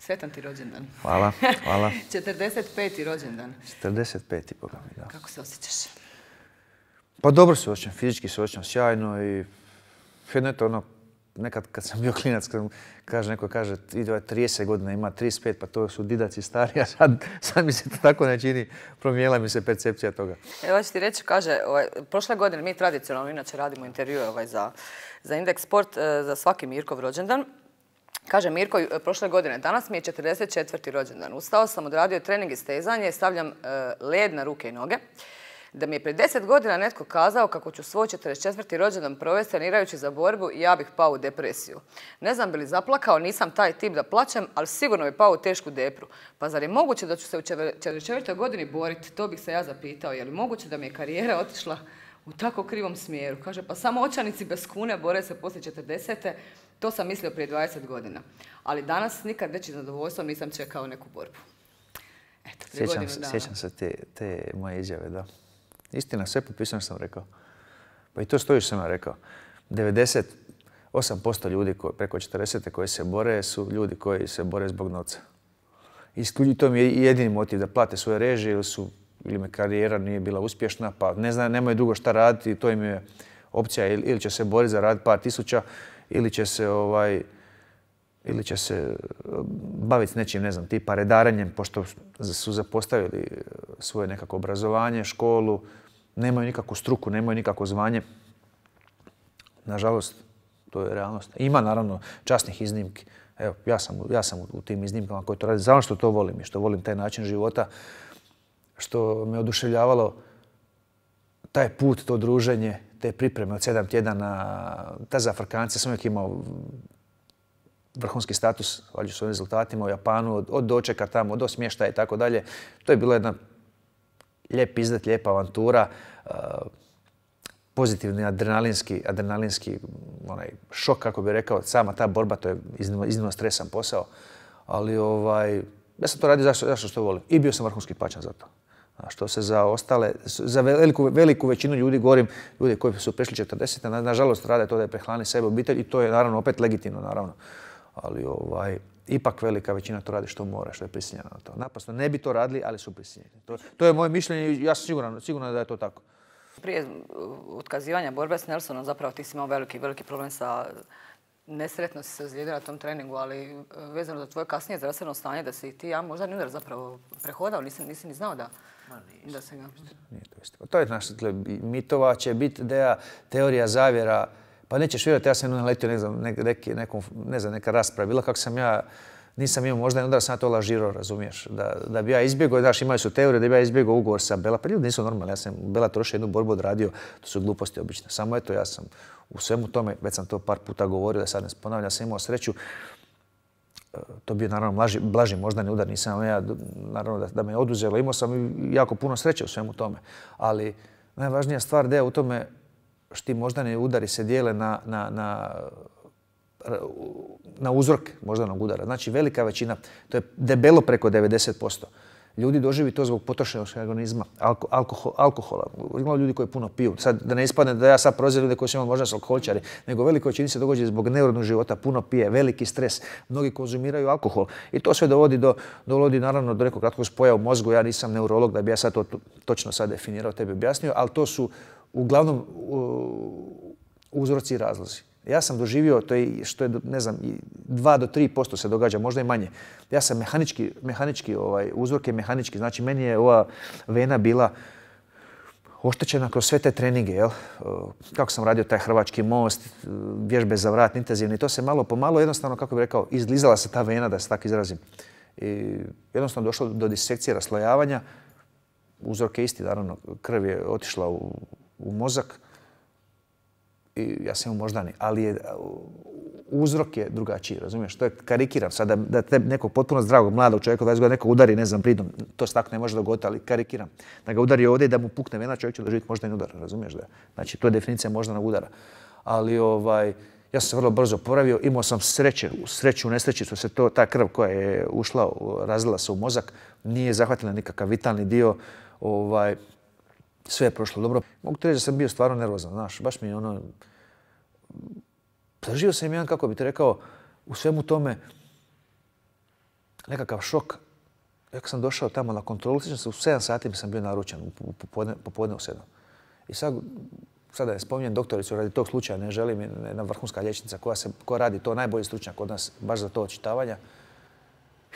Svetan ti rođendan. Hvala, hvala. 45. rođendan. 45. Boga mi, Kako se osjećaš? Pa dobro se osjećam, fizički se osjećam sjajno i jedno je to ono, nekad kad sam bio klinac, kad kaže, neko kaže 30 godina, ima 35, pa to su didaci stari, a sad, mi se to tako ne čini, promijenila mi se percepcija toga. Evo ću ti reći, kaže, ovaj, prošle godine mi tradicionalno inače radimo intervjue ovaj, za, za Index Sport, eh, za svaki Mirkov rođendan. Kaže Mirko, prošle godine, danas mi je 44. rođendan. Ustao sam, odradio trening i stezanje, stavljam e, led na ruke i noge. Da mi je prije 10 godina netko kazao kako ću svoj 44. rođendan provesti trenirajući za borbu i ja bih pao u depresiju. Ne znam bi li zaplakao, nisam taj tip da plaćem, ali sigurno bi pao u tešku depru. Pa zar je moguće da ću se u 44. godini boriti? To bih se ja zapitao. Je li moguće da mi je karijera otišla u tako krivom smjeru? Kaže, pa samo očanici bez kune bore se poslije 40. To sam mislio prije 20 godina. Ali danas nikad veći zadovoljstvo nisam čekao neku borbu. Eto, sjećam, se te, moje izjave, da. Istina, sve popisano sam rekao. Pa i to stoji što sam rekao. 98% ljudi preko 40. koji se bore su ljudi koji se bore zbog novca. I to mi je jedini motiv da plate svoje režije ili su ili me karijera nije bila uspješna, pa ne znam, nemaju dugo šta raditi, to im je opcija ili, ili će se boriti za rad par tisuća ili će se ovaj ili će se eh, baviti nečim, ne znam, tipa redarenjem, pošto su zapostavili eh, svoje nekako obrazovanje, školu, nemaju nikakvu struku, nemaju nikakvo zvanje. Nažalost, to je realnost. Ima naravno časnih iznimki. Evo, ja sam, ja sam u tim iznimkama koji to radi. Znam ono što to volim i što volim taj način života, što me oduševljavalo taj put, to druženje, te pripreme od sedam tjedana, ta za Afrikanci sam uvijek imao vrhunski status, valjda svojim rezultatima u Japanu, od, dočeka tamo, do smještaja i tako dalje. To je bila jedna lijep izdat, lijepa avantura, uh, pozitivni adrenalinski, šok, kako bi rekao, sama ta borba, to je iznimno, stresan posao. Ali ovaj, ja sam to radio zašto, što volim. I bio sam vrhunski pačan za to. A što se za ostale, za veliku, veliku većinu ljudi govorim, ljudi koji su prešli 40, na, nažalost rade to da je prehlani sebe obitelj i to je naravno opet legitimno naravno. Ali ovaj, ipak velika većina to radi što mora, što je prisiljena na to. Naprosto ne bi to radili, ali su prisiljeni. To, to je moje mišljenje i ja sam siguran, siguran da je to tako. Prije otkazivanja borbe s Nelsonom zapravo ti si imao veliki, veliki problem sa nesretno si se ozlijedio na tom treningu, ali e, vezano za tvoje kasnije zdravstveno stanje da si ti ja možda ni zapravo prehodao, nisam, nisam ni znao da Ma da se to isto. To je naš, dakle, mitova će biti ideja, teorija zavjera. Pa nećeš vjerati, ja sam letio, ne znam, nekom, ne znam, neka rasprava. Bila kako sam ja, nisam imao možda, onda sam ja to lažiro, razumiješ. Da, bi ja izbjegao, znaš, imali su teorije, da bi ja izbjegao ugovor sa Bela. Pa ljudi nisu normalni, ja sam Bela trošio jednu borbu odradio, to su gluposti obične. Samo eto, ja sam u svemu tome, već sam to par puta govorio, da sad ne ponavljam, ja sam imao sreću E, to bio naravno blaži, moždani udar, nisam ja, naravno da, me je oduzelo, imao sam jako puno sreće u svemu tome, ali najvažnija stvar da je u tome što ti moždani udari se dijele na, na uzrok moždanog udara. Znači velika većina, to je debelo preko 90% ljudi doživi to zbog potrošenog organizma, alko, alkohola. Ima ljudi koji puno piju. Sad, da ne ispadne da ja sad prozivam ljudi koji su imali možda s alkoholčari, nego veliko čini se događa zbog neurodnog života, puno pije, veliki stres, mnogi konzumiraju alkohol. I to sve dovodi do, dovodi naravno do nekog kratkog spoja u mozgu. Ja nisam neurolog da bi ja sad to točno sad definirao, tebi objasnio, ali to su uglavnom uzroci i razlozi. Ja sam doživio, to je što je, ne znam, 2 do 3% se događa, možda i manje. Ja sam mehanički, mehanički ovaj, uzrok je mehanički. Znači, meni je ova vena bila oštećena kroz sve te treninge, jel? Kako sam radio taj hrvački most, vježbe za vrat, intenzivni, to se malo po malo, jednostavno, kako bih rekao, izlizala se ta vena, da se tako izrazim. I jednostavno došlo do disekcije, raslojavanja. Uzrok je isti, naravno, krv je otišla u mozak ja sam možda ali je, uzrok je drugačiji, razumiješ? To je karikiram Sada da, te nekog potpuno zdravog mladog čovjeka, 20 godina, neko udari, ne znam, pridom, to se tako ne može dogoditi, ali karikiram. Da ga udari ovdje i da mu pukne vena, čovjek će doživjeti moždani udar, razumiješ? Da? Znači, to je definicija moždanog udara. Ali ovaj, ja sam se vrlo brzo oporavio, imao sam sreće, sreću, u nesreći što se to, ta krv koja je ušla, razlila se u mozak, nije zahvatila nikakav vitalni dio, ovaj, sve je prošlo dobro. Mogu ti reći da sam bio stvarno nervozan, znaš, baš mi ono, Držio sam jedan, kako bi ti rekao, u svemu tome nekakav šok. Ja sam došao tamo na kontrolu, sjećam u 7 sati sam bio naručen, popodne, u 7. I sad, sada je spominjem doktoricu radi tog slučaja, ne želim, jedna vrhunska liječnica koja, koja radi to, najbolji stručnjak kod nas, baš za to očitavanja.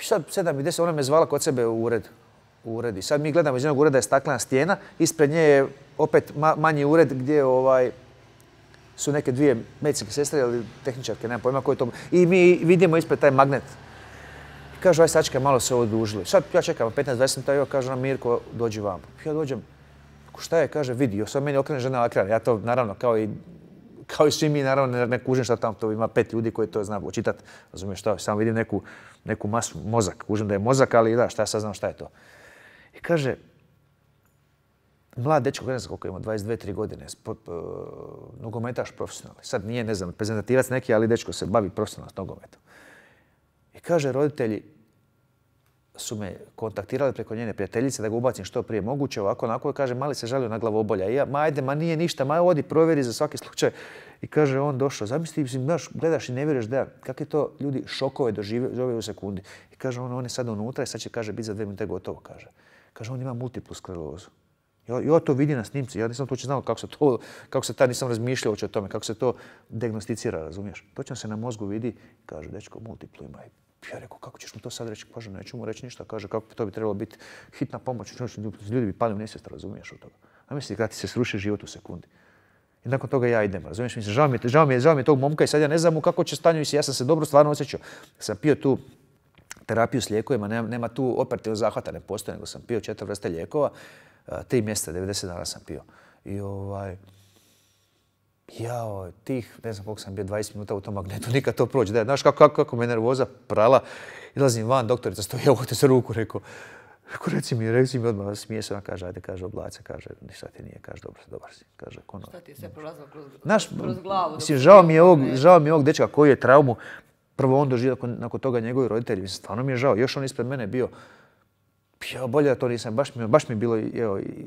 I sad, sedam i 10, ona me zvala kod sebe u ured. U sad mi gledamo iz jednog ureda je staklena stijena, ispred nje je opet manji ured gdje ovaj, su neke dvije medicinske sestre ili tehničarke, nemam pojma koji to... I mi vidimo ispred taj magnet. I kažu, aj sačekaj, malo se ovo dužili. Sad ja čekam 15-20 minuta, evo kaže nam ono, Mirko, dođi vam. Ja dođem, šta je, kaže, vidio, sad meni okrene žena ekran. Ja to naravno kao i kao i svi mi, naravno, ne, ne kužim šta tamo, to ima pet ljudi koji to zna očitati, razumiješ šta, samo vidim neku, neku masu, mozak, kužim da je mozak, ali da, šta ja sad znam šta je to. I kaže, mlad dečko, ne znam koliko ima, 22-3 godine, e, nogometaš profesionalni. Sad nije, ne znam, prezentativac neki, ali dečko se bavi profesionalno s nogometom. I kaže, roditelji su me kontaktirali preko njene prijateljice da ga ubacim što prije moguće, ovako, onako, i kaže, mali se žalio na glavobolja. I ja, ma ajde, ma nije ništa, ma odi, provjeri za svaki slučaj. I kaže, on došao, zamisli, znaš, gledaš i ne vjeruješ da, kakve to ljudi šokove dožive u sekundi. I kaže, on, on je sad unutra i sad će, kaže, biti za dvije minute gotovo, kaže. Kaže, on ima multiplu sklerozu. I to vidi na snimci, ja nisam to znao kako se to, kako se tad nisam razmišljao o tome, kako se to diagnosticira, razumiješ? Točno se na mozgu vidi, kaže, dečko, multiplu ima. Ja rekao, kako ćeš mu to sad reći? Kaže, neću mu reći ništa. Kaže, kako to bi trebalo biti hitna pomoć. Ljudi bi pali u nesvijest, razumiješ od toga. A misli, kada ti se sruši život u sekundi. I nakon toga ja idem, razumiješ? Mislim, žao mi, žao žao mi je tog momka i sad ja ne znam u kako će stanju. Ja sam se dobro stvarno osjećao. Sam pio tu terapiju s lijekovima, nema, tu operativnog zahvata, ne postoje, nego sam pio četiri vrste lijekova E, tri mjesta, 90 dana sam pio. I ovaj, jao, tih, ne znam koliko sam bio, 20 minuta u tom magnetu, nikad to prođe. Da, znaš kako, kako, kako me nervoza prala, izlazim van, doktorica stoji, evo te se ruku, rekao, Rekao, reci mi, reci mi odmah, smije se, ona kaže, ajde, kaže, oblaca, kaže, ništa ti nije, kaže, dobro, dobar si, kaže, konor. Šta ti je sve prolazilo kroz, Naš, kroz Mislim, žao mi, je ovog, žao mi je ovog dečka koji je traumu, prvo on doživio, nakon, toga njegovi roditelji, stvarno mi je žao, još on ispred mene bio, ja bolje da to nisam, baš mi, baš mi je bilo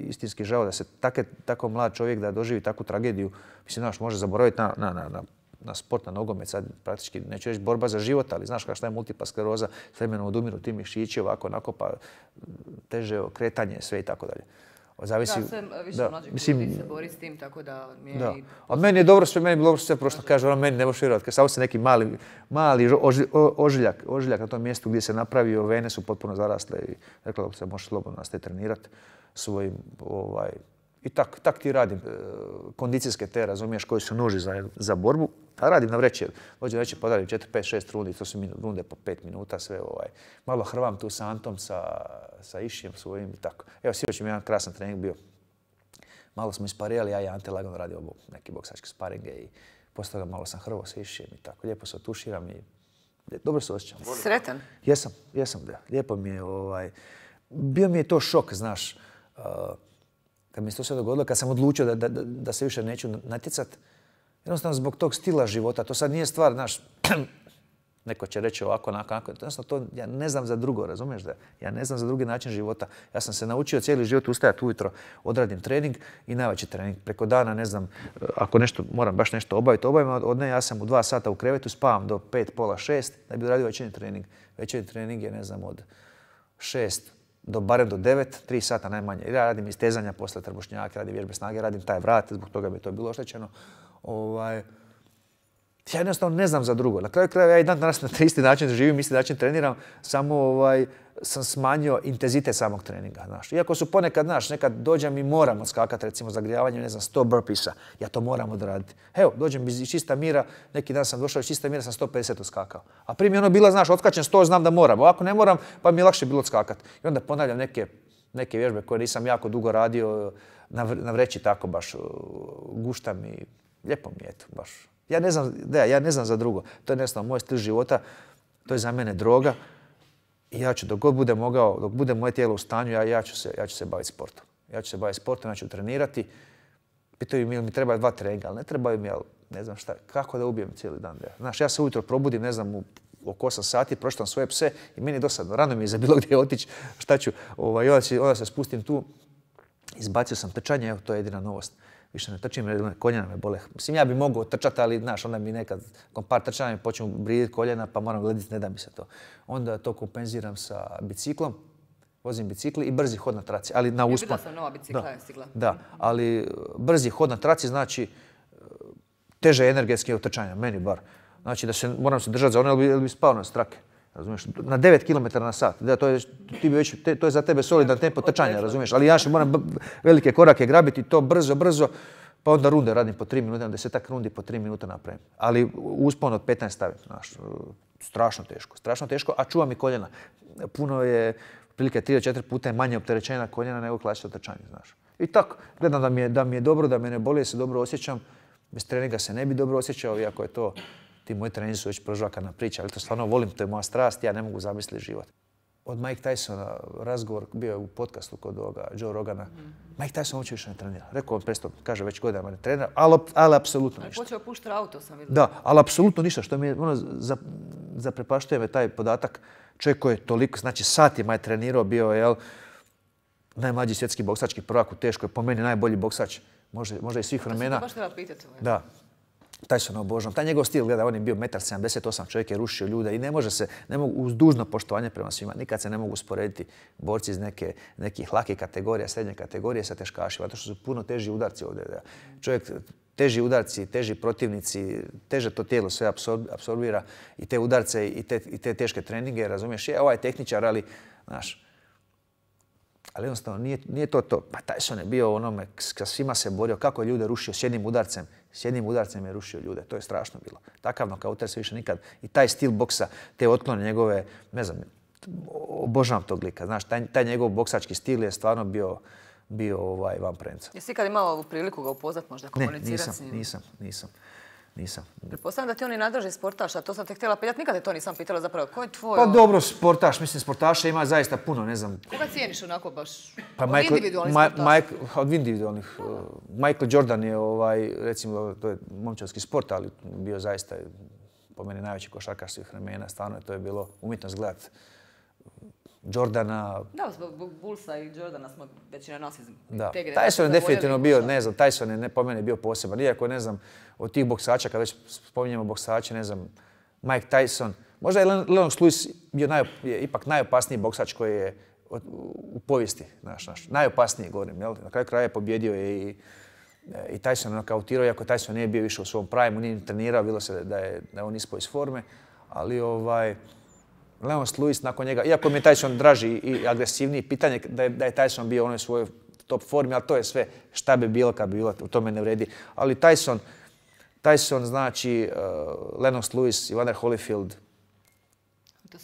istinski žao da se take, tako mlad čovjek da doživi takvu tragediju. Mislim, znaš, može zaboraviti na, na, na, na sport, na nogomet, sad praktički neću reći borba za život, ali znaš šta je multipla skleroza, s vremenom odumiru ti mišići, ovako, onako, pa teže kretanje, sve i tako dalje. Zavisi, da, e, više da. mlađih mislim, se bori s tim, tako da mi je... Da. A meni je dobro sve, meni je dobro sve prošlo. Kaže, ona meni ne može vjerovati. Kad samo se neki mali, mali ožiljak, ožiljak na tom mjestu gdje se napravio, vene su potpuno zarasle i rekla da se može slobodno nastaviti trenirati svojim ovaj, i tak, tak ti radim e, kondicijske te, razumiješ, koji su nuži za, za borbu. A radim na vreće, dođe vreće podarim 4, 5, 6 rundi, to su runde po 5 minuta, sve ovaj. Malo hrvam tu sa Antom, sa, sa svojim i tako. Evo, sinoć mi jedan krasan trening bio. Malo smo isparijali, ja i Ante lagano radio neke boksačke sparinge i toga malo sam hrvo sa Išijem i tako. Lijepo se otuširam i e, dobro se osjećam. Sretan? Jesam, jesam da. Lijepo mi je ovaj... Bio mi je to šok, znaš. Kad mi se to sve dogodilo, kad sam odlučio da, da, da se više neću natjecat, jednostavno zbog tog stila života, to sad nije stvar, znaš, neko će reći ovako, onako, onako. Jednostavno to ja ne znam za drugo, razumiješ da? Ja ne znam za drugi način života. Ja sam se naučio cijeli život ustajati ujutro, odradim trening i najveći trening. Preko dana, ne znam, ako nešto, moram baš nešto obaviti, obavim, od ne, ja sam u dva sata u krevetu, spavam do pet, pola, šest, da bi odradio većini trening. Večernji trening je, ne znam, od šest do barem do 9, 3 sata najmanje. Ja radim istezanja posle trbušnjaka, radim vježbe snage, radim taj vrat, zbog toga bi to bilo oštećeno. Ovaj, ja jednostavno ne znam za drugo. Na kraju kraja ja i dan danas na isti način živim, isti način treniram, samo ovaj, sam smanjio intenzitet samog treninga. Znaš. Iako su ponekad, znaš, nekad dođem i moram odskakati, recimo zagrijavanje, ne znam, 100 burpisa. Ja to moram odraditi. Evo, dođem iz čista mira, neki dan sam došao iz čista mira, sam 150 odskakao. A prije ono bila, znaš, otkačem 100, znam da moram. Ovako ne moram, pa mi je lakše bilo odskakati. I onda ponavljam neke, neke vježbe koje nisam jako dugo radio, na vreći tako baš guštam i lijepo mi je, to baš ja ne znam, da, ja ne znam za drugo. To je jednostavno moj stil života, to je za mene droga. I ja ću, dok god bude mogao, dok bude moje tijelo u stanju, ja, ja ću se, ja ću se baviti sportom. Ja ću se baviti sportom, ja ću trenirati. Pitaju mi ili mi trebaju dva treninga, ali ne trebaju mi, ali ne znam šta, kako da ubijem cijeli dan. Znaš, ja se ujutro probudim, ne znam, u oko 8 sati, pročitam svoje pse i meni je dosadno. Rano mi je za bilo gdje otići, šta ću, ovaj, onda, se spustim tu. Izbacio sam trčanje, evo, to je jedina novost više ne trčim, jer koljena me bole. Mislim, ja bi mogao trčati, ali znaš, onda mi nekad, kompar par trčanja mi počnu briditi koljena, pa moram gledati, ne da mi se to. Onda to kompenziram sa biciklom, vozim bicikli i brzi hod na traci, ali na uspon. da, ali e, brzi hod na traci znači e, teže energetske otrčanja, meni bar. Znači da se, moram se držati za ono, ili bi, bi spao na strake. Razumiješ? Na 9 km na sat. Da, to, je, ti bi već, to je za tebe solidan tempo trčanja, razumiješ? Ali ja što moram velike korake grabiti, to brzo, brzo, pa onda runde radim po 3 minute, desetak rundi po 3 minuta napravim. Ali uspon od 15 stavim. strašno teško, strašno teško, a čuvam i koljena. Puno je, otprilike 3 4 puta je manje opterećenja koljena nego klasično trčanje, znaš. I tako, gledam da mi je, da mi je dobro, da me ne boli, se dobro osjećam. Bez treninga se ne bi dobro osjećao, iako je to ti moji treneri su već prožvakana priča, ali to stvarno volim, to je moja strast, ja ne mogu zamisliti život. Od Mike Tysona razgovor bio je u podcastu kod ovoga, Joe Rogana. Mhm. Mike Tyson uopće više ne trenira. Rekao on presto, kaže već godinama ne trenira, ali, ali apsolutno ništa. počeo puštati auto sam vidio. Da, ali apsolutno ništa, što mi je, ono, zaprepaštuje me taj podatak. Čovjek koji je toliko, znači satima je trenirao, bio je, jel, najmlađi svjetski boksački prvak u teškoj, po meni najbolji boksač, možda, možda i svih vremena. Ovaj. Da, taj se ono obožavam. Taj njegov stil, gleda, on je bio 1,78 čovjek je rušio ljude i ne može se, ne mogu, uz dužno poštovanje prema svima, nikad se ne mogu usporediti borci iz neke, nekih lake kategorija, srednje kategorije sa teškašima, zato što su puno teži udarci ovdje. Čovjek, teži udarci, teži protivnici, teže to tijelo sve apsorbira i te udarce i te, i te teške treninge, razumiješ, je ovaj tehničar, ali, znaš, ali jednostavno nije, nije to to. Pa Tyson je bio onome, sa svima se borio, kako je ljude rušio s jednim udarcem. S jednim udarcem je rušio ljude, to je strašno bilo. Takav nokauter se više nikad. I taj stil boksa, te otklone njegove, ne znam, obožavam tog lika. Znaš, taj, njegov boksački stil je stvarno bio bio ovaj, van prenca. Jesi ikad imao ovu priliku ga upoznat možda komunicirati s njim? Ne, nisam, nisam, nisam. Nisam. da ti oni sportaš sportaša, to sam te htjela pitati, nikad te to nisam pitala zapravo. Ko je tvoj... Pa dobro, sportaš, mislim sportaša ima zaista puno, ne znam. Koga cijeniš onako baš? Pa od Michael, individualnih Od individualnih. Uh, Michael Jordan je, ovaj, recimo, to je momčanski sport, ali bio zaista po meni najveći košarkar svih vremena. Stvarno je to je bilo umjetnost gledati Jordana... Da, zbog Bullsa i Jordana smo većina nas iz da. Tyson je definitivno bio, ne znam, Tyson je ne, po mene bio poseban. Iako ne znam, od tih boksača, kada već spominjemo boksače, ne znam, Mike Tyson, možda je Lennox Lewis bio ipak najopasniji boksač koji je u povijesti, naš, najopasniji govorim, jel? Na kraju kraja je pobjedio je i i Tyson nakautirao, iako Tyson nije bio više u svom primu, nije trenirao, bilo se da je, da je on ispao iz forme, ali ovaj, Leon Lewis nakon njega, iako mi je Tyson draži i agresivniji, pitanje da je, da je Tyson bio u onoj svojoj top formi, ali to je sve šta bi bilo kad bi bilo, u tome ne vredi. Ali Tyson, Tyson znači eh, Lennox Lewis i Vander Holyfield,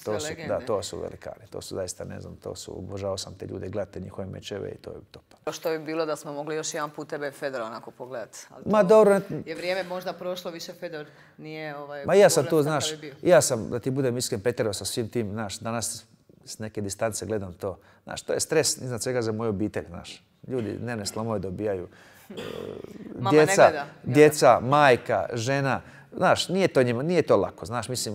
to su, Da, to su velikani. To su zaista, ne znam, to su, obožao sam te ljude, gledate njihove mečeve i to je top. Što bi bilo da smo mogli još jedan put tebe Fedora onako pogledati? Ma dobro. Je vrijeme možda prošlo, više Fedor nije... Ovaj, Ma ja sam tu, znaš, ja sam, da ti budem iskren, petero sa svim tim, znaš, danas s neke distance gledam to. Znaš, to je stres iznad svega za moju obitelj, znaš. Ljudi Nene slomove dobijaju. Eh, djeca, djeca, majka, žena. Znaš, nije to, nije to lako. Znaš, mislim,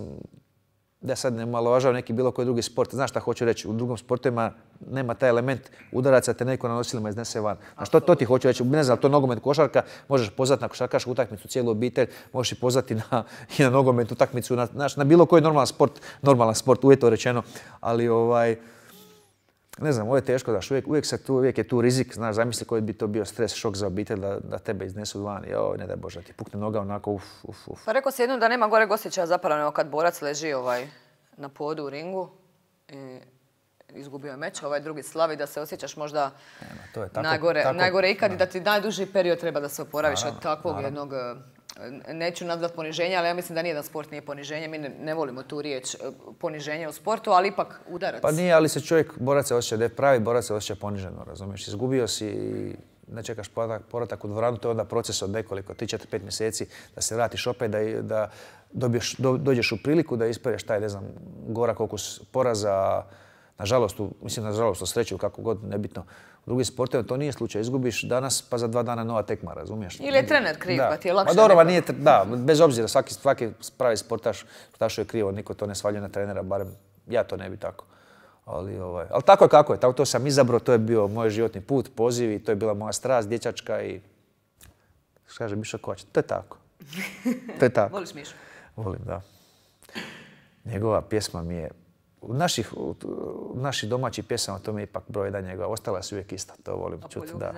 da sad ne omalovažavam neki bilo koji drugi sport, znaš šta hoću reći, u drugom sportovima nema taj element udaraca te neko na nosilima iznese van. A što to ti hoću reći? Ne znam, to je nogomet košarka, možeš pozvati na košarkašku utakmicu cijelu obitelj, možeš i pozvati na, i na nogomet utakmicu, na, znaš, na bilo koji normalan sport, normalan sport, uvjetno rečeno, ali ovaj, ne znam, ovo je teško, daš, uvijek, se tu, uvijek je tu rizik, znaš, zamisli koji bi to bio stres, šok za obitelj da, tebe iznesu van, joj, ne daj Bože, ti pukne noga onako, uf, uf, uf. Pa rekao si jednom da nema gore osjećaja zapravo nego kad borac leži ovaj, na podu u ringu i izgubio je meč, ovaj drugi slavi, da se osjećaš možda najgore, ikad i da ti najduži period treba da se oporaviš od takvog jednog eh, neću nazvat poniženje, ali ja mislim da da sport nije poniženje. Mi ne, volimo tu riječ e, poniženje u sportu, ali ipak udarac. Pa nije, ali se čovjek, borac se osjeća, da je pravi borac se osjeća poniženo, razumiješ? Izgubio si i ne čekaš poratak u dvoranu, to je onda proces od nekoliko, 3-4-5 mjeseci da se vratiš opet, da, da dobiješ, dođeš u priliku da ispereš taj, ne znam, gora okus poraza, nažalost, mislim nažalost, u sreću, kako god, nebitno, u drugim sportima to nije slučaj. Izgubiš danas, pa za dva dana nova tekma, razumiješ? Ili je trener kriv, pa ti je Pa nije, da, bez obzira, svaki, svaki pravi sportaš, sportaš je krivo, niko to ne svaljuje na trenera, barem ja to ne bi tako. Ali, ovaj, ali tako je kako je, tako to sam izabrao, to je bio moj životni put, poziv i to je bila moja strast, dječačka i... Kaže Miša Kovač, to je tako. To je tako. Voliš Mišu? Volim, da. Njegova pjesma mi je naših, naši domaći pjesama, to mi je ipak broj jedan njega Ostala su uvijek ista, to volim čuti. Da.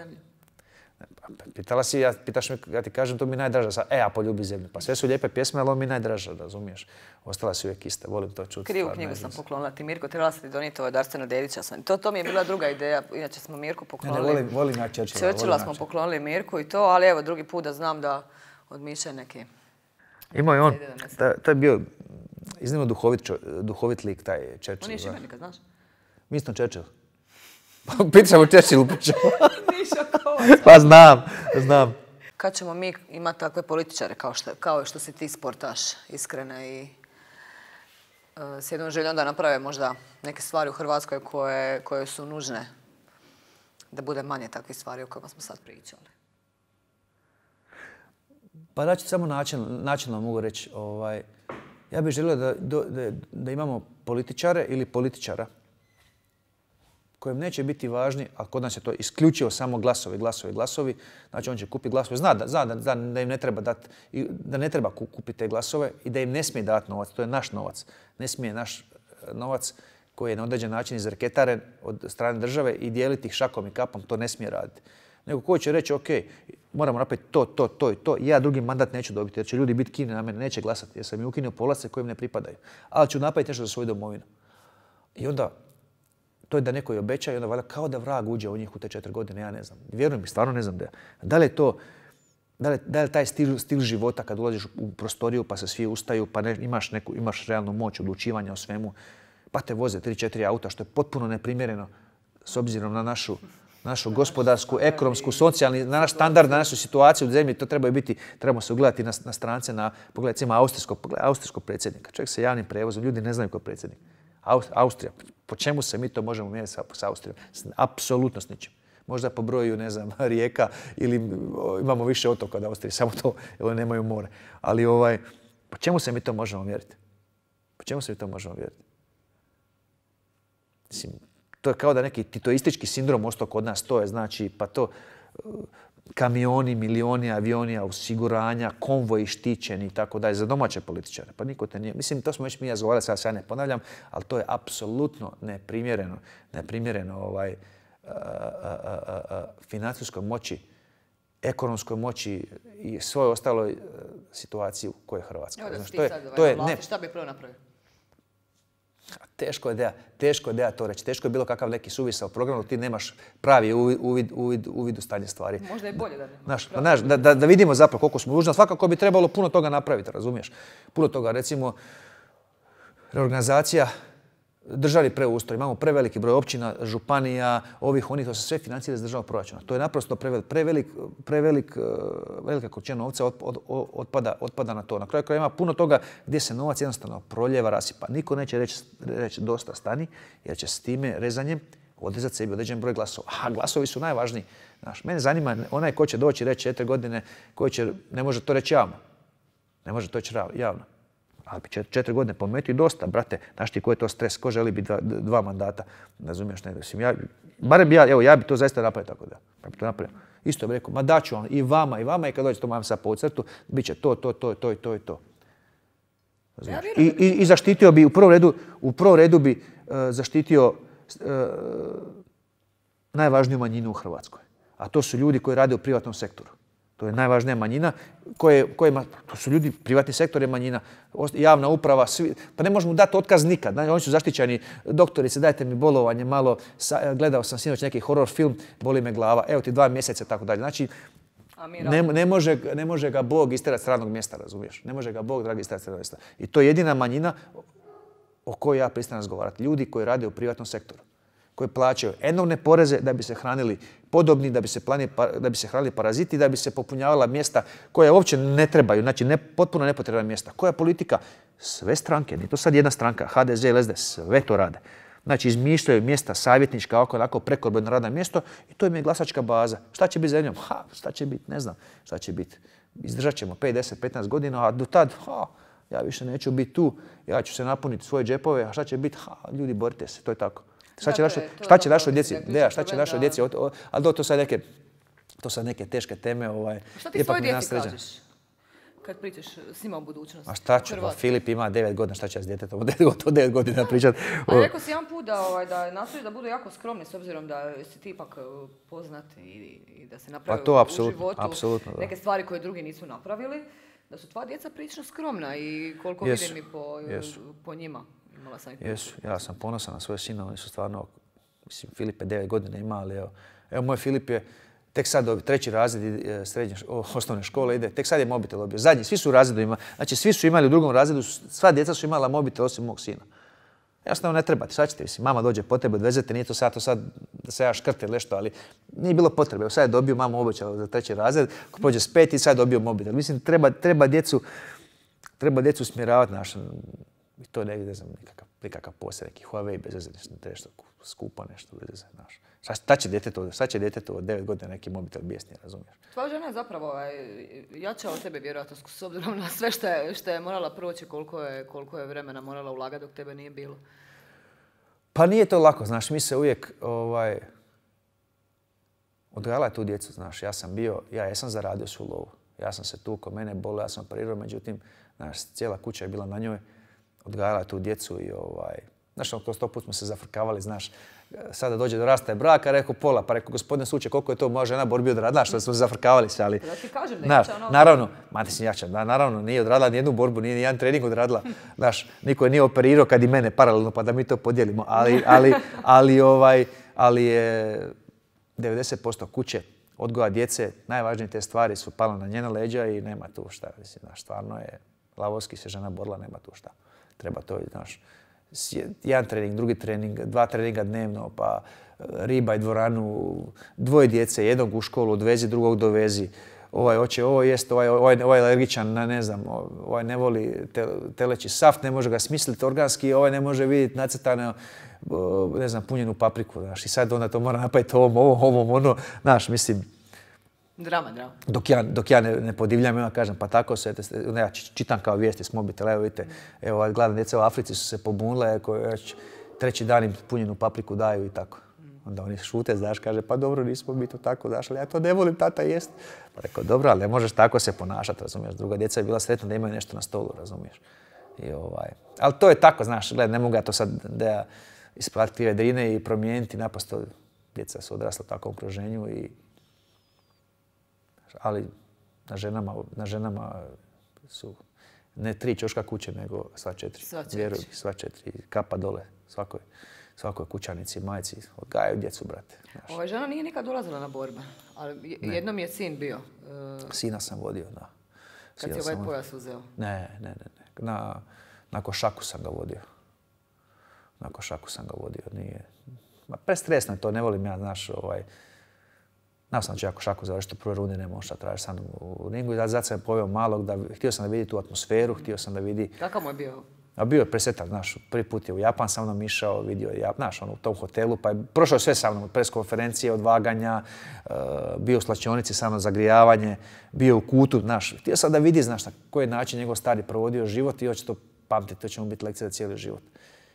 Pa, pa, pitala si, pitaš mi, ja ti kažem, to mi je najdraža. e, a poljubi zemlju. Pa sve su lijepe pjesme, ali ovo mi je najdraža, razumiješ. Ostala su uvijek ista, volim to čuti. Krivu knjigu sam poklonila ti, Mirko, trebala sam ti donijeti ovo Darstveno Dedića. To, to mi je bila druga ideja, inače smo Mirku poklonili. Ne, volim, volim na Čerčila. smo poklonili Mirku i to, ali evo drugi put da znam da odmišlja neke... on, to je bio iznimno duhovit, lik taj Čečev. On je šibenika, znaš? o pa Churchill. Pričamo pa znam, znam. Kad ćemo mi imati takve političare kao što, kao što si ti sportaš, iskrene i e, s jednom željom da naprave možda neke stvari u Hrvatskoj koje, su nužne da bude manje takvih stvari o kojima smo sad pričali. Pa da ću samo način, načinno mogu reći. Ovaj, ja bih želio da, da, imamo političare ili političara kojem neće biti važni, a kod nas je to isključivo samo glasovi, glasovi, glasovi. Znači on će kupiti glasove. Zna da, da, im ne treba dati, da ne treba kupiti te glasove i da im ne smije dati novac. To je naš novac. Ne smije naš eh, novac koji je na određen način izreketaren od strane države i dijeliti ih šakom i kapom. To ne smije raditi. Nego koji će reći, ok, Moramo napraviti to, to, to i to. Ja drugi mandat neću dobiti jer će ljudi biti kine na mene, neće glasati jer sam im ukinuo povlastice koje im ne pripadaju. Ali ću napraviti nešto za svoju domovinu. I onda to je da neko je obeća i onda valjda kao da vrag uđe u njih u te četiri godine, ja ne znam. Vjerujem mi, stvarno ne znam da je. Da li je to, da li, da taj stil, života kad ulaziš u prostoriju pa se svi ustaju pa imaš, neku, imaš realnu moć odlučivanja o svemu pa te voze tri, četiri auta što je potpuno neprimjereno s obzirom na našu našu gospodarsku, ekonomsku, socijalni, na naš standard, na našu situaciju u zemlji, to treba biti, trebamo se ugledati na, strance, na pogledajte, ima austrijskog, predsjednika. Čovjek se javnim prevozom, ljudi ne znaju ko je predsjednik. Austrija, po čemu se mi to možemo mjeriti sa, Austrijom? Apsolutno s ničim. Možda po broju, ne znam, rijeka ili imamo više otoka od Austrije, samo to, jer nemaju more. Ali ovaj, po čemu se mi to možemo mjeriti? Po čemu se mi to možemo mjeriti? Mislim, to je kao da neki titoistički sindrom ostao kod nas. To je znači, pa to uh, kamioni, milioni, avioni, osiguranja, konvoji štićeni i tako dalje za domaće političare. Pa niko te nije. Mislim, to smo već mi razgovarali, sad se ja ne ponavljam, ali to je apsolutno neprimjereno, neprimjereno ovaj, uh, uh, financijskoj moći, ekonomskoj moći i svojoj ostaloj situaciji u kojoj je Hrvatska. Evo da znači, to je, ovaj, to ne, šta bi prvo napravio? Teško je, da, teško je to reći. Teško je bilo kakav neki suvisao program, ti nemaš pravi uvid, uvid, u stanje stvari. Možda je bolje da nemaš. da, da vidimo zapravo koliko smo dužni. Svakako bi trebalo puno toga napraviti, razumiješ? Puno toga, recimo, reorganizacija državni preustroj. Imamo preveliki broj općina, županija, ovih, onih, to se sve financira iz državnog proračuna. To je naprosto prevelik, prevelik, e, velika količina novca otpada, otpada na to. Na kraju kraja ima puno toga gdje se novac jednostavno proljeva, rasipa. Niko neće reći, dosta stani, jer će s time rezanjem odrezati sebi određen broj glasova. A glasovi su najvažniji. mene zanima onaj ko će doći reći četiri godine, koji će, ne može to reći javno. Ne može to reći javno ali četiri godine pometio dosta, brate, znaš ti koji je to stres, ko želi biti dva, mandata, razumiješ, ne, mislim, ja, barem bi ja, evo, ja bi to zaista napravio tako da, ja bi to napravio. Isto bih rekao, ma daću vam i vama i vama i kad dođe to mam sa po crtu, bit će to, to, to, to i to i to. I, zaštitio bi, u prvom redu, u prvom redu bi e, zaštitio e, najvažniju manjinu u Hrvatskoj. A to su ljudi koji rade u privatnom sektoru. To je najvažnija manjina. kojima, to su ljudi, privatni sektor je manjina, javna uprava, pa ne možemo dati otkaz nikad. Oni su zaštićeni, doktorice, dajte mi bolovanje malo, gledao sam sinoć neki horror film, boli me glava, evo ti dva mjeseca, tako dalje. Znači, ne, ne, može, ga Bog istjerati s radnog mjesta, razumiješ? Ne može ga Bog, dragi, istjerati s radnog mjesta. I to je jedina manjina o kojoj ja pristajem razgovarati. Ljudi koji rade u privatnom sektoru koji plaćaju enormne poreze da bi se hranili podobni, da bi se, pa, da bi se hranili paraziti, da bi se popunjavala mjesta koja uopće ne trebaju, znači ne, potpuno nepotrebna mjesta. Koja politika? Sve stranke, nije to sad jedna stranka, HDZ LSD, sve to rade. Znači, izmišljaju mjesta savjetnička, ako onako prekorbeno radno mjesto i to im je glasačka baza. Šta će biti zemljom? Ha, šta će biti? Ne znam šta će biti. Izdržat ćemo 5, 10, 15 godina, a do tad, ha, ja više neću biti tu, ja ću se napuniti svoje džepove, a šta će biti? Ha, ljudi, borite se, to je tako. Šta će našoj, šta djeci? Ne, šta će našoj djeci? Ali do, to sad neke, to sad neke teške teme. Ovaj, šta ti svoj djeci kažeš? kad pričaš s njima o budućnosti? A šta ću, Filip ima 9 godina, šta će ja s djetetom od 9 godina pričat? Ali rekao si jedan put da, ovaj, da da budu jako skromni s obzirom da si ti ipak e, poznat i, da se napravi pa u životu neke stvari koje drugi nisu napravili. Da su tva djeca prilično skromna i koliko yes. vidim i po njima imala Jesu, ja sam ponosan na svoje sina, oni su stvarno, mislim, Filipe devet godina ima, ali evo, moj Filip je tek sad treći razred e, srednje, osnovne škole ide, tek sad je mobitel dobio. Zadnji, svi su u razredu znači svi su imali u drugom razredu, sva djeca su imala mobitel osim mog sina. Jasno, ne trebate, Sad ćete, mislim, mama dođe po tebe, odvezete, nije to sad, to sad da se ja škrte ili nešto, ali nije bilo potrebe. sad je dobio, mama obećala za treći razred, ko prođe s peti, sad je dobio mobitel. Mislim, treba, treba djecu, treba djecu naš. I to ne, ne znam, nekakav, nekakav posljed, neki Huawei bez veze, nešto, nešto skupa, nešto bez veze, znaš. Šta, će djetetu, šta će od 9 godina neki mobitel bijesni, razumiješ? Tvoja žena je zapravo ovaj, jača od tebe vjerojatno s obzirom na sve što je, što je morala proći, koliko je, vremena morala ulagati dok tebe nije bilo. Pa nije to lako, znaš, mi se uvijek ovaj, odgajala je tu djecu, znaš, ja sam bio, ja jesam zaradio su lovu, ja sam se tukao, mene bolio, ja sam operirao, međutim, znaš, cijela kuća je bila na njoj, odgajala tu djecu i ovaj... Znaš, ono, sto put smo se zafrkavali, znaš, sada dođe do je braka, rekao pola, pa rekao, gospodine Suče, koliko je to moja žena borbi odradila, što smo zafrkavali se, ali... Da ti kažem da je ono... Naravno, mati si jača, da, naravno, nije odradila jednu borbu, nije ni jedan trening odradila, znaš, niko je nije operirao kad i mene paralelno, pa da mi to podijelimo, ali, ali, ali, ovaj, ali je 90% kuće, odgoja djece, najvažnije te stvari su pala na njena leđa i nema tu šta, mislim, znaš, stvarno je, lavoski se žena borila, nema tu šta. Treba to, znaš, jedan trening, drugi trening, dva treninga dnevno, pa e, riba i dvoranu, dvoje djece, jednog u školu odvezi, drugog dovezi. Ovaj hoće ovo jest, ovaj, ovaj, ovaj alergičan na ne znam, ovaj ne voli teleći saft, ne može ga smisliti organski, ovaj ne može vidjeti nacrtano ne znam, punjenu papriku, znaš, i sad onda to mora napraviti ovom, ovom, ovom, ono, znaš, mislim, Drama, drama. Dok ja, dok ja ne, ne podivljam, ja kažem, pa tako se, ne, ja čitam kao vijesti s mobitela, evo vidite, evo, ovaj, gledam, djeca u Africi su se pobunile, ako već treći dan im punjenu papriku daju i tako. Onda oni šute, znaš, kaže, pa dobro, nismo mi to tako, zašli. ja to ne volim tata jest. Pa rekao, dobro, ali ne možeš tako se ponašati, razumiješ. Druga djeca je bila sretna da imaju nešto na stolu, razumiješ. I ovaj. Ali to je tako, znaš, gledaj, ne mogu ja to sad da ja isplatiti i promijeniti, naprosto djeca su odrasla u takvom okruženju i ali na ženama, na ženama su ne tri čoška kuće, nego sva četiri. Sva četiri. sva četiri. Kapa dole svakoj, svakoj kućanici, majci. Odgajaju djecu, brate. Znaš. Ova žena nije nikad dolazila na borbe, ali jednom je sin bio. E, Sina sam vodio, da. Kad je ovaj sam... pojas uzeo? Ne, ne, ne. ne. Na, na košaku sam ga vodio. Na košaku sam ga vodio. Nije... Ma prestresno je to, ne volim ja, znaš, ovaj, Znao sam da će jako šako završiti u prvoj rundi, ne da tražiš sam u ringu. I zato sam poveo malog, da, htio sam da vidi tu atmosferu, htio sam da vidi... Kakav mu je bio? A bio je presetak, znaš, prvi put je u Japan sa mnom išao, vidio je, znaš, on u tom hotelu, pa je prošao sve sa mnom, od preskonferencije, od vaganja, e, bio u slačionici sa mnom, zagrijavanje, bio u kutu, znaš, htio sam da vidi, znaš, na koji način njegov stari provodio život i hoće to pamtiti, to će mu biti lekcija za cijeli život.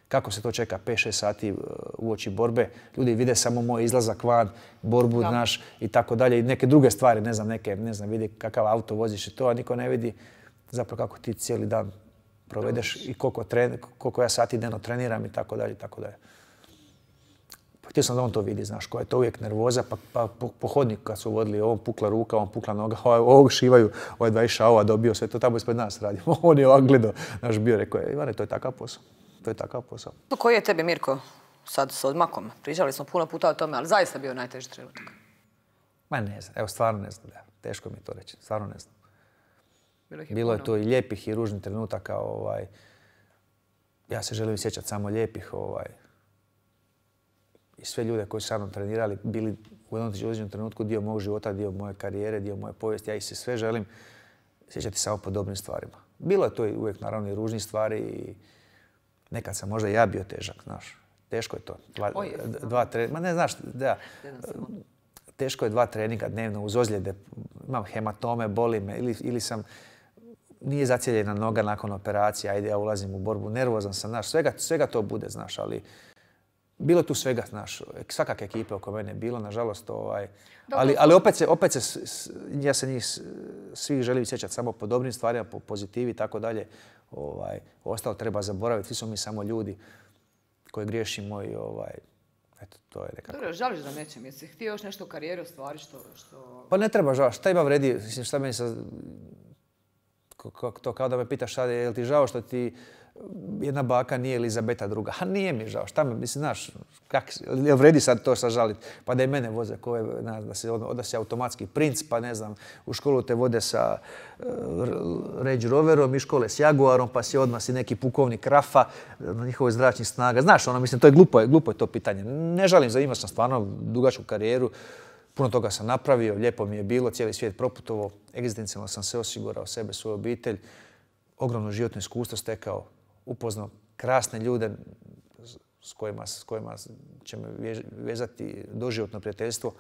Kako se to čeka 5-6 sati uoči uh, borbe? Ljudi vide samo moj izlazak van, borbu, naš i tako dalje. I neke druge stvari, ne znam, neke, ne znam, vidi kakav auto voziš i to, a niko ne vidi zapravo kako ti cijeli dan provedeš i koliko, ja sati dnevno treniram i tako dalje i tako dalje. Pa htio sam da on to vidi, znaš, koja je to uvijek nervoza, pa, pa po, pohodnik kad su vodili, ovom pukla ruka, on pukla noga, ovaj, ovog šivaju, ovaj dva iša, a dobio sve to tamo ispred nas radimo. on je ovak gledao, naš bio, rekao je, Ivane, to je takav posao. To je takav posao. Pa koji je tebi, Mirko, sad s odmakom? Pričali smo puno puta o tome, ali zaista bio najteži trenutak. Ma ne znam, evo stvarno ne znam. Teško mi je to reći, stvarno ne znam. Bilo je, to i lijepih i ružnih trenutaka. Ovaj, ja se želim sjećati samo lijepih. Ovaj, I sve ljude koji su sa mnom trenirali bili u jednom određenom trenutku dio mog života, dio moje karijere, dio moje povijesti. Ja ih se sve želim sjećati samo po dobrim stvarima. Bilo je to i uvijek naravno i ružnih stvari i Nekad sam možda ja bio težak, znaš. Teško je to. Dva, Ma ne, znaš, da. Teško je dva treninga dnevno uz ozljede. Imam hematome, boli me ili, sam nije zacijeljena noga nakon operacije, ajde ja ulazim u borbu, nervozan sam, znaš, svega, svega to bude, znaš, ali bilo tu svega, znaš, svakak ekipe oko mene je bilo, nažalost, ovaj, ali, opet se, opet se, ja se njih svih želim sjećati samo po dobrim stvarima, po pozitivi i tako dalje, Ovaj, ostalo treba zaboraviti, svi smo mi samo ljudi koji griješimo i ovaj, Eto, to je nekako... Dobro, žališ da nečem, jesi htio još nešto u karijeri što, što... Pa ne treba žao, šta ima vredi, mislim šta meni sa... To kao da me pitaš sad, je li ti žao što ti jedna baka nije Elizabeta druga. Ha, nije mi žao, šta mi, mislim, znaš, kak, vredi sad to sažaliti, pa da i mene voze, koje, da, si, automatski princ, pa ne znam, u školu te vode sa uh, Roverom i škole s Jaguarom, pa si odmah si neki pukovnik Rafa, na eh, njihovoj zračnih snaga. Znaš, ono, mislim, to je glupo, glupo je to pitanje. Ne žalim, zanima sam stvarno dugačku karijeru, Puno toga sam napravio, lijepo mi je bilo, cijeli svijet proputovo, egzistencijalno sam se osigurao, sebe, svoju obitelj, ogromno životno iskustvo stekao, upoznao krasne ljude s kojima, s kojima će me vezati doživotno prijateljstvo.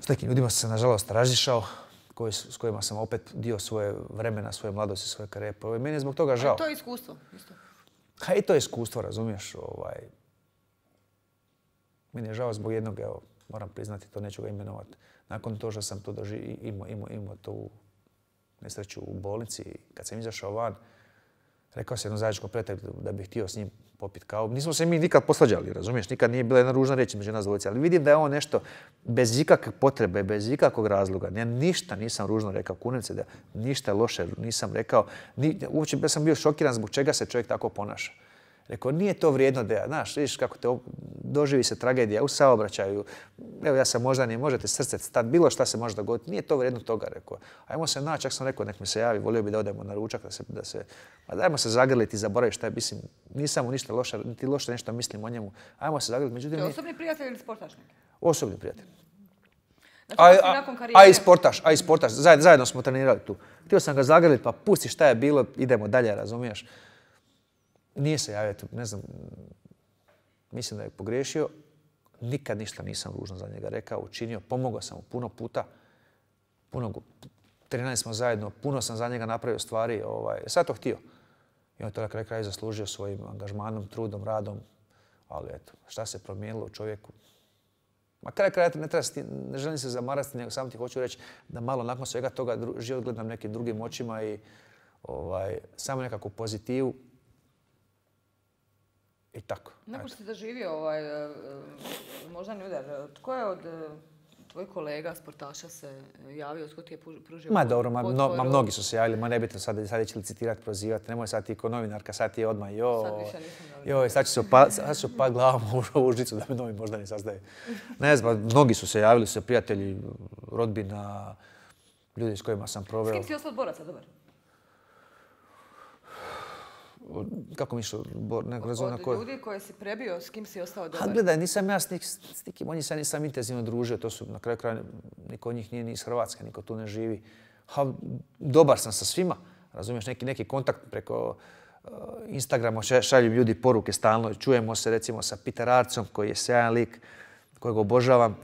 S nekim ljudima sam se nažalost razišao, koji, s kojima sam opet dio svoje vremena, svoje mladosti, svoje karijere. Pa meni je zbog toga žao. A to je iskustvo. Isto. A i to je iskustvo, razumiješ. Ovaj. Meni je žao zbog jednog, evo, moram priznati, to neću ga imenovati. Nakon to što sam to doživio, imao, imao, imao tu nesreću u bolnici, kad sam izašao van, Rekao sam jednom zajedničkom prijatelju da bih htio s njim popiti kao. Nismo se mi nikad poslađali, razumiješ? Nikad nije bila jedna ružna riječ među nas dvojice, ali vidim da je on nešto bez ikakve potrebe, bez ikakvog razloga. Ja ništa nisam ružno rekao, kunem da ništa loše nisam rekao. Ni, uopće sam bio šokiran zbog čega se čovjek tako ponaša. Rekao, nije to vrijedno da znaš, vidiš kako te doživi se tragedija u saobraćaju. Evo ja sam možda, ne možete srce stat, bilo šta se može dogoditi, nije to vrijedno toga, rekao. Ajmo se naći, čak sam rekao, nek mi se javi, volio bi da odemo na ručak, da se, da se, pa dajmo se zagrliti, zaboraviti šta je, mislim, nisam mu ništa loše, niti loše nešto mislim o njemu. Ajmo se zagrliti, međutim... osobni prijatelj ili sportašnik? Osobni prijatelj. Znači, a, i sportaš, a i sportaš. Zajedno, zajedno smo trenirali tu. Htio sam ga zagrliti, pa pusti šta je bilo, idemo dalje, razumiješ? Nije se javio, ne znam, mislim da je pogriješio. Nikad ništa nisam ružno za njega rekao, učinio, pomogao sam mu puno puta. Puno, 13 smo zajedno, puno sam za njega napravio stvari, ovaj, sad to htio. I on je to na kraju zaslužio svojim angažmanom, trudom, radom. Ali eto, šta se promijenilo u čovjeku? Ma kraj kraja ne, treba, ne želim se zamarati, nego sam ti hoću reći da malo nakon svega toga život gledam nekim drugim očima i ovaj, samo nekako pozitivu i e, tako. Nakon što si doživio ovaj e, moždani udar, tko je od e, tvoj kolega, sportaša se javio, tko ti je pružio Ma dobro, ma, mnogi su se javili, ma nebitno sad, sad će licitirati, prozivati, nemoj sad ti ko novinarka, sad ti je odmah, jo, sad, sad ću se pa sad glavom u, užicu da me novi možda ne sazdaju. Ne znam, mnogi su se javili, su prijatelji, rodbina, ljudi s kojima sam proveo. S kim si ostao boraca, dobar? kako miš, nego Od ljudi koje si prebio, s kim si ostao dobar? gledaj, nisam ja s, nikim, oni se nisam intenzivno družio, to su na kraju niko od njih nije ni iz Hrvatske, niko tu ne živi. dobar sam sa svima, razumiješ, neki, neki kontakt preko eh, Instagrama, šalju ljudi poruke stalno, čujemo se recimo sa Peter Arcom koji je sjajan lik, kojeg obožavam.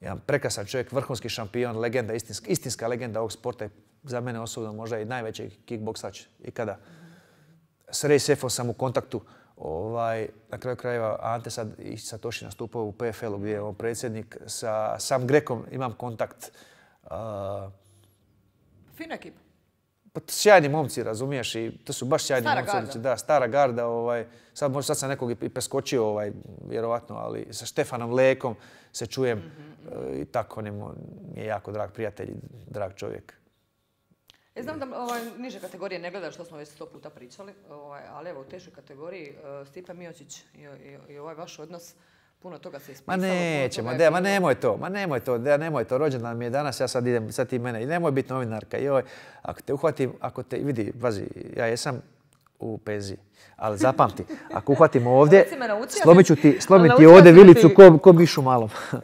Jedan prekrasan čovjek, vrhunski šampion, legenda, istinska, legenda ovog sporta za mene osobno možda i najveći kickboksač ikada s Ray sam u kontaktu. Ovaj, na kraju krajeva Ante sad i Toši nastupao u PFL-u gdje je on predsjednik. Sa sam Grekom imam kontakt. Uh, Fina ekipa. Pa sjajni momci, razumiješ, i to su baš sjajni stara Garda. Znači, da, stara garda. Ovaj, sad, sam nekog i preskočio, ovaj, vjerovatno, ali sa Štefanom Lekom se čujem. Mhm, mhm. E, I tako, on je jako drag prijatelj drag čovjek. E, znam da ovaj, niže kategorije ne gleda što smo već sto puta pričali, ovaj, ali evo u teškoj kategoriji uh, Miočić i, i, i ovaj vaš odnos puno toga se ispisalo. Ma nećemo, de, ma nemoj to, ma nemoj to, de, nemoj to, rođena mi je danas, ja sad idem, sad ti mene, i nemoj biti novinarka, joj, ako te uhvatim, ako te, vidi, pazi, ja jesam u penziji. Ali zapamti, ako uhvatim ovdje, slomit ću ti, slomit ovdje vilicu ko, ko mišu malom. E,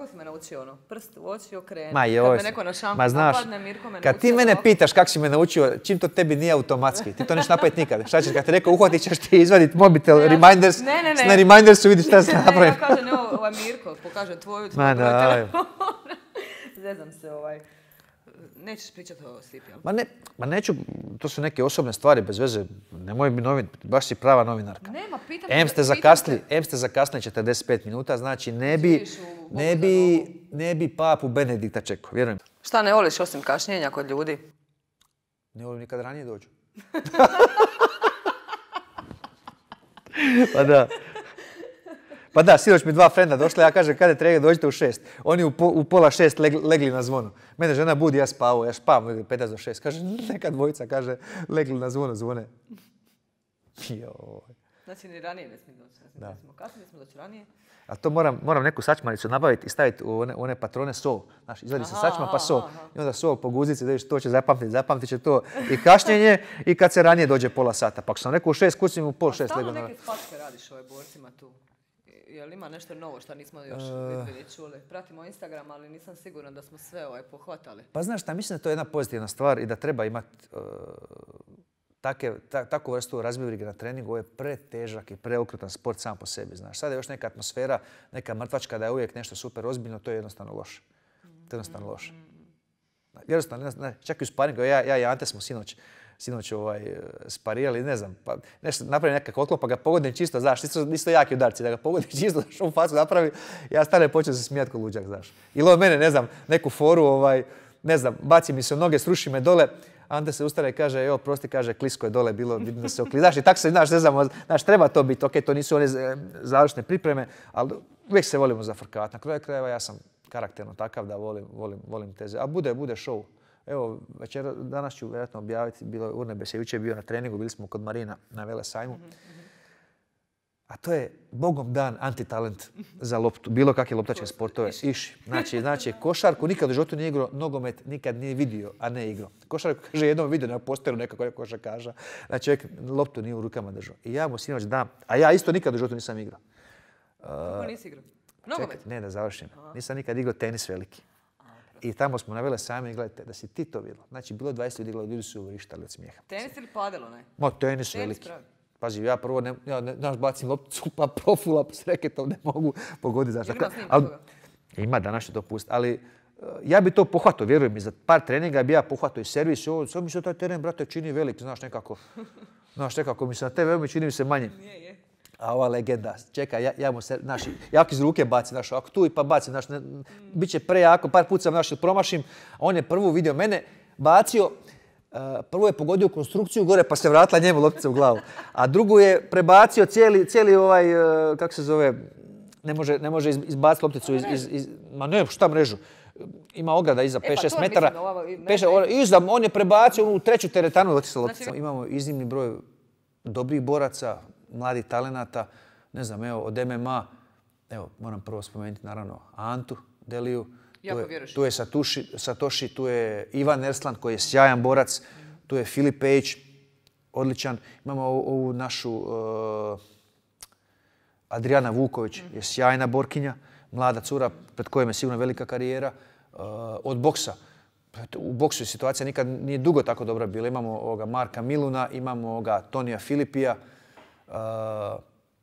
kako si me naučio ono? Prst u oči okreni. Ma me neko na šanku ma znaš, napadne, Mirko Kad ti mene pitaš kako si me naučio, čim to tebi nije automatski. Ti to neš napaviti nikad. Šta ćeš kad te rekao uhvatit ćeš ti izvadit mobitel, reminders. Ne, ne, ne. Na remindersu vidiš šta se napravim. Ne, ja kažem, ovo ovaj Mirko, pokaže tvoju, telefon. se ovaj nećeš pričati o Stipi, Ma, ne, neću, to su neke osobne stvari, bez veze, nemoj mi novin, baš si prava novinarka. Nema, pitam em ste zakasnili, em ste zakasnili 45 minuta, znači ne bi, ne bi, ne bi papu Benedikta čekao, vjerujem. Šta ne voliš osim kašnjenja kod ljudi? Ne volim nikad ranije dođu. pa da. Pa da, sinoć mi dva frenda došla, ja kažem, kada je dođite u šest. Oni u, pola šest legli na zvonu. Mene žena budi, ja spavu, ja spavam 15 do šest. Kaže, neka dvojica, kaže, legli na zvonu, zvone. Znači, ni ranije ne smije doći. Znači, da. kasnije, smo doći ranije. A to moram, neku sačmanicu nabaviti i staviti u one, patrone sol. Znaš, izvadi se sačma pa sol. I onda sol po guzici, da to će zapamtiti, zapamtit će to i kašnjenje i kad se ranije dođe pola sata. Pa ako sam rekao u šest, kucim u pol šest. Stalno neke spatke radiš ove ovaj, borcima tu. Jel ima nešto novo što nismo još e. vidjeli, čuli? Pratimo Instagram, ali nisam siguran da smo sve ovaj pohvatali. Pa znaš šta, mislim da to je jedna pozitivna stvar i da treba imati e, takvu vrstu razbivrige na treningu. Ovo je pretežak i preokrutan sport sam po sebi. Znaš. Sada je još neka atmosfera, neka mrtvačka da je uvijek nešto super ozbiljno, to je jednostavno loše. To je jednostavno loše. Mm. Jednostavno, čak i u sparingu, ja, ja i Ante smo sinoć sinoć ovaj, e, sparirali, ne znam, pa nešto nekakav otklop, pa ga pogodim čisto, znaš, isto, isto jaki udarci, da ga pogodim čisto, što on facu napravi, ja stane počeo se smijati ko luđak, znaš. Ili on mene, ne znam, neku foru, ovaj, ne znam, baci mi se u noge, sruši me dole, a onda se ustane i kaže, evo, prosti, kaže, klisko je dole bilo, vidim da se okli. i tako se, znaš, ne znam, znaš, treba to biti, ok, to nisu one e, završne pripreme, ali uvijek se volimo zafrkavati. Na kraju krajeva ja sam karakterno takav da volim, volim teze. A bude, bude show. Evo, večer, danas ću vjerojatno objaviti, bilo je Urne bio na treningu, bili smo kod Marina na Vele Sajmu. Mhm, mhm. A to je bogom dan antitalent za loptu, bilo kakve loptačke sportove. Iši. Znači, znači, košarku nikad u životu nije igrao, nogomet nikad nije vidio, a ne igrao. Košarku kaže jednom video na posteru ono nekako je kaža Znači, čovjek loptu nije u rukama držao. I ja mu sinoć dam, a ja isto nikad u životu nisam igrao. Kako nisi igrao? Nogomet? ne, da završim. Nisam nikad igrao tenis veliki. I tamo smo navele sami, gledajte, da si ti to vidjela. Znači, bilo 20 ljudi, ljudi su vrištali od smijeha. Tenis ili padelo, ne? Ma, tenis, veliki. Pazi, ja prvo ja ne, bacim lopticu pa profula pa s reketom, ne mogu pogoditi. Zašto. Ima Ima, danas će to pustiti. Ali e, ja bi to pohvatao, vjerujem mi, za par treninga bi ja pohvatao i servis. Ovo, sve mi se taj teren, brate, čini velik, znaš, nekako. Znaš, nekako mi se na TV mi čini mi se manje a ova legenda, čekaj, ja, mu se, znaš, jako iz ruke baci, znaš, ako tu i pa baci, znaš, bit će prejako, par puta sam, znaš, promašim, on je prvu vidio mene, bacio, e, prvu je pogodio konstrukciju gore pa se vratila njemu loptica u glavu, a drugu je prebacio cijeli, ovaj, e, kako se zove, ne može, izbaciti lopticu iz, iz, ma ne, šta mrežu, ima ograda iza 5-6 e, pa metara. Ono, iza, on je prebacio u treću teretanu, znači- Imamo iznimni broj dobrih boraca, mladih talenata, ne znam, evo, od MMA, evo, moram prvo spomenuti naravno Antu Deliju, tu je, tu je tu je Ivan Erslan koji je sjajan borac, tu je Filip Pejić, odličan. Imamo ovu, našu e, Adriana Vuković, mhm. je sjajna borkinja, mlada cura pred kojom je sigurno velika karijera. E, od boksa, u boksu je situacija nikad nije dugo tako dobra bila. Imamo Marka Miluna, imamo ovoga Tonija Filipija,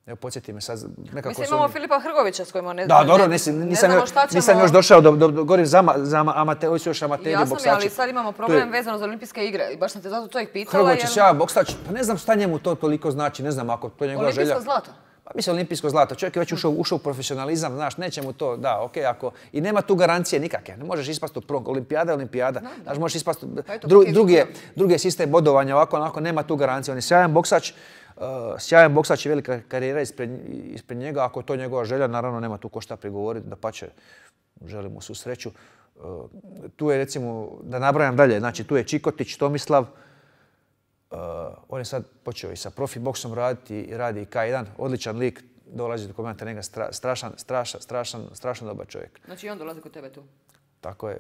Evo, podsjeti me sad nekako... Mislim, imamo Filipa Hrgovića s kojima ne znamo. Da, dobro, nisam, još, nisam još došao do, do, do amate, ovi su još Jasno boksači. Jasno mi, ali sad imamo problem vezano za olimpijske igre. I baš sam te zato to ih pitala. Hrgović, jer... ja, boksač, pa ne znam šta njemu to toliko znači, ne znam ako to je njegova želja. Olimpijsko zlato. Pa mislim, olimpijsko zlato. Čovjek je već ušao, ušao u profesionalizam, znaš, neće mu to, da, ok, ako... I nema tu garancije nikakve. Ne možeš ispast u Olimpijada je olimpijada. znaš, možeš ispast... Pa drugi, drugi je sistem bodovanja, ovako, onako, nema tu garancije. On je sjajan boksač. Eh, sjajan boksač i velika karijera ispred, njega. Ako je to njegova želja, naravno nema tu ko šta prigovoriti, da pače želim mu svu sreću. Eh, tu je recimo, da nabrajam dalje, znači tu je Čikotić, Tomislav, eh, on je sad počeo i sa profi boksom raditi i radi i K1, odličan lik, dolazi do komenta. njega, strašan, strašan, strašan, strašan dobar čovjek. Znači i on dolazi kod tebe tu? Tako je.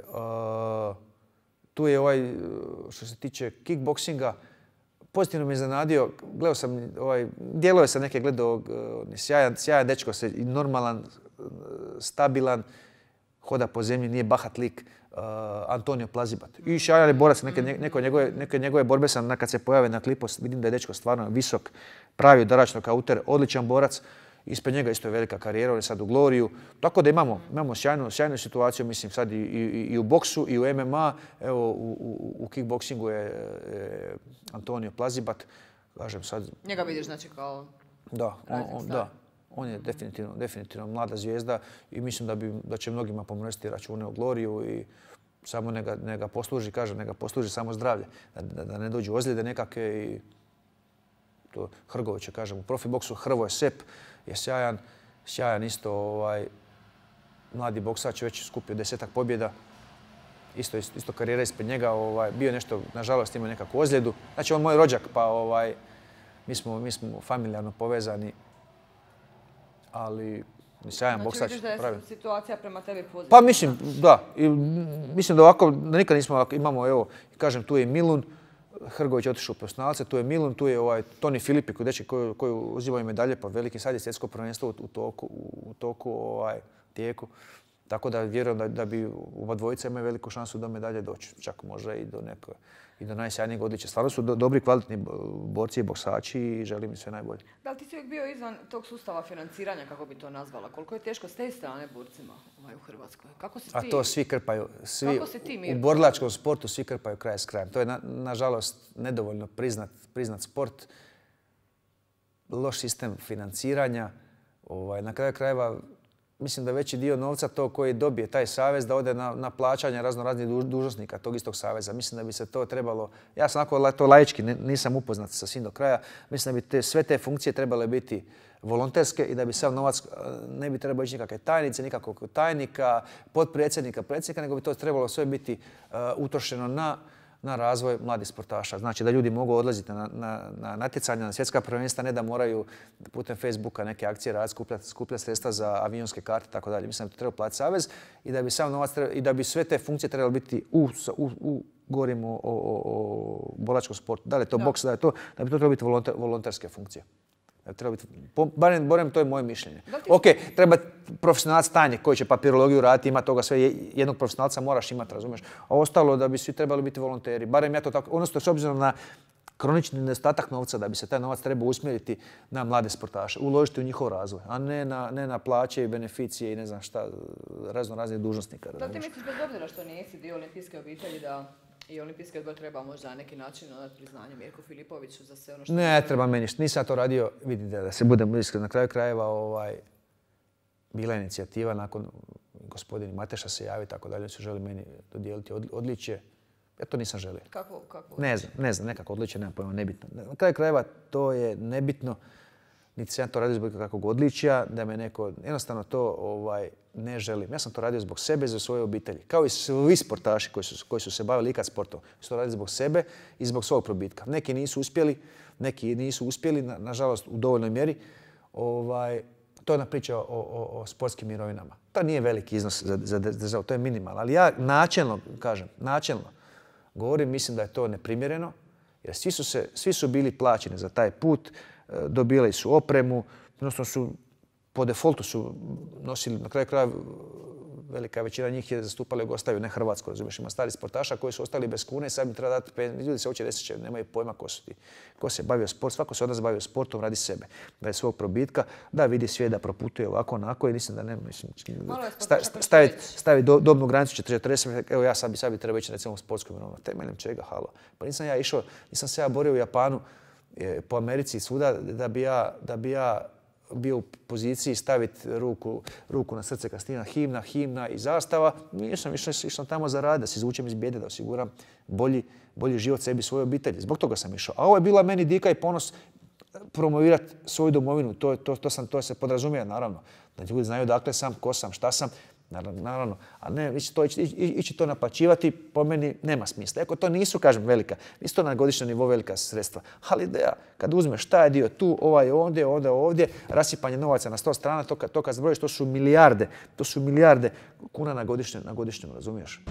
Tu je ovaj, što se tiče kickboksinga, pozitivno mi iznenadio, gledao sam, ovaj, je sam neke gledao, e, sjajan, sjajan dečko se, normalan, e, stabilan, hoda po zemlji, nije bahat lik. E, Antonio Plazibat. I sjajan je borac, neke, mm. njegove, neke njegove borbe sam, kad se pojave na klipu, vidim da je dečko stvarno visok, pravi udaračno kauter, odličan borac. Ispred njega isto je velika karijera, on je sad u Gloriju. Tako da imamo, imamo sjajnu, sjajnu situaciju, mislim sad i, u boksu i u MMA. Evo, u, u, u kickboksingu je e, Antonio Plazibat. Kažem sad... Njega vidiš znači kao... Da, on, da. On je definitivno, definitivno mlada zvijezda i mislim da, bi, da će mnogima pomresti račune u Gloriju i samo neka, ga posluži, kažem, neka posluži samo zdravlje. Da, ne dođu ozljede nekakve i to Hrgović je, kažem, u profi boksu, Hrvoje Sep, je sjajan. Sjajan isto ovaj, mladi boksač već skupio desetak pobjeda. Isto, isto, karijera ispred njega. Ovaj, bio nešto, nažalost, imao nekakvu ozljedu. Znači, on moj rođak, pa ovaj, mi, smo, mi smo familijarno povezani. Ali sjajan znači, boksač. Znači, situacija prema tebi pozitivna? Pa mislim, da. I, mislim da ovako, da nikad nismo Imamo, evo, kažem, tu je Milun Hrgović otišao u profesionalce, tu je Milun, tu je ovaj Toni Filipi koji uzivaju koji, medalje, pa veliki sad je svjetsko prvenstvo u toku, u ovaj, tijeku. Tako da vjerujem da, bi oba dvojica imaju veliku šansu me medalje doći. Čak može i do neko, i do najsjajnijeg odličja. Stvarno su dobri, kvalitetni borci i boksači i želim im sve najbolje. Da li ti si uvijek bio izvan tog sustava financiranja, kako bi to nazvala? Koliko je teško s te strane borcima ovaj, u Hrvatskoj? Kako se ti... A to svi krpaju. Svi, kako ti, U borlačkom sportu svi krpaju kraj s krajem. To je, nažalost, nedovoljno priznat, sport. Loš sistem financiranja. Ovaj, na kraju krajeva mislim da veći dio novca to koji dobije taj savez da ode na, na plaćanje razno raznih duž, dužnosnika tog istog saveza. Mislim da bi se to trebalo, ja sam ako to laički, nisam upoznat sa svim do kraja, mislim da bi te, sve te funkcije trebale biti volonterske i da bi sav novac eh, ne bi trebao ići nikakve tajnice, nikakvog tajnika, potpredsjednika, predsjednika, nego bi to trebalo sve biti uh, utrošeno na na razvoj mladih sportaša. Znači da ljudi mogu odlaziti na, na, na natjecanja, na svjetska prvenstva, ne da moraju putem Facebooka neke akcije raditi, skupljati skuplja sredstva za avionske karte i tako dalje. Mislim da bi to trebao platiti Savez i da bi sam i da bi sve te funkcije trebalo biti u, u, govorimo o, o, bolačkom sportu. Da li je to boks, da je to, da bi to trebalo biti volonterske funkcije. Treba biti, barem, to je moje mišljenje. Ok, treba profesionalac stanje koji će papirologiju raditi, ima toga sve, jednog profesionalca moraš imati, razumiješ. A ostalo da bi svi trebali biti volonteri, barem ja to tako, odnosno s obzirom na kronični nedostatak novca, da bi se taj novac treba usmjeriti na mlade sportaše, uložiti u njihov razvoj, a ne na, ne na plaće i beneficije i ne znam šta, razno raznih dužnostnika. Da, ti misliš bez obzira što nisi dio olimpijske obitelji da i olimpijski odbor treba možda na neki način odati priznanje Mirko Filipoviću za sve ono što... Ne, treba meni ništa. Nisam ja to radio, vidite, da se budem iskren. Na kraju krajeva ovaj, bila je inicijativa nakon gospodin Mateša se javi, tako dalje, su želi meni dodijeliti odličje. Ja to nisam želio. Kako? kako? Ne znam, ne znam, nekako odličje, nema pojma, nebitno. Na kraju krajeva to je nebitno niti sam ja to radio zbog kakvog odličija, da me neko, jednostavno to ovaj, ne želim. Ja sam to radio zbog sebe i za svoje obitelji. Kao i svi sportaši koji su, se bavili ikad sportom. Su to radili zbog sebe i zbog svog probitka. Neki nisu uspjeli, neki nisu uspjeli, nažalost u dovoljnoj mjeri. Ovaj, to je ona priča o, sportskim mirovinama. To nije veliki iznos za, to je minimal. Ali ja načelno, kažem, načelno govorim, mislim da je to neprimjereno. Jer svi su, se, svi su bili plaćeni za taj put, dobijali su opremu, odnosno su po defoltu su nosili na kraju kraja velika većina njih je zastupala Jugoslaviju, ne Hrvatsko razumiješ, ima stari sportaša koji su ostali bez kune, sad im treba dati ljudi se uopće ne sjećaju, nemaju pojma ko su ti. Ko se bavio sport, svako se od bavio sportom, radi sebe, da je svog probitka, da vidi svijet, da proputuje ovako, onako i mislim da ne, mislim, stavi, stavi do, dobnu granicu 40, evo ja sad bi, trebao ići recimo u sportskom, temeljem čega, halo. Pa nisam ja išao, nisam se ja borio u Japanu, po Americi svuda da bi ja, da bi bio u poziciji staviti ruku, ruku na srce kad himna, himna i zastava. Nisam išao, tamo za rad, da se izvučem iz bijede, da osiguram bolji, život sebi i svojoj obitelji. Zbog toga sam išao. A ovo je bila meni dika i ponos promovirati svoju domovinu. To, sam, to se podrazumije, naravno. Da ljudi znaju dakle sam, ko sam, šta sam Naravno, naravno, a ne ići to, ići, to po meni nema smisla. Eko to nisu, kažem, velika, nisu to na godišnjem nivou velika sredstva. Ali ideja, kad uzmeš taj dio tu, ovaj ovdje, ovdje, ovdje, rasipanje novaca na sto strana, to kad, to kad zbrojiš, to su milijarde, to su milijarde kuna na godišnjem, na godišnjem razumiješ?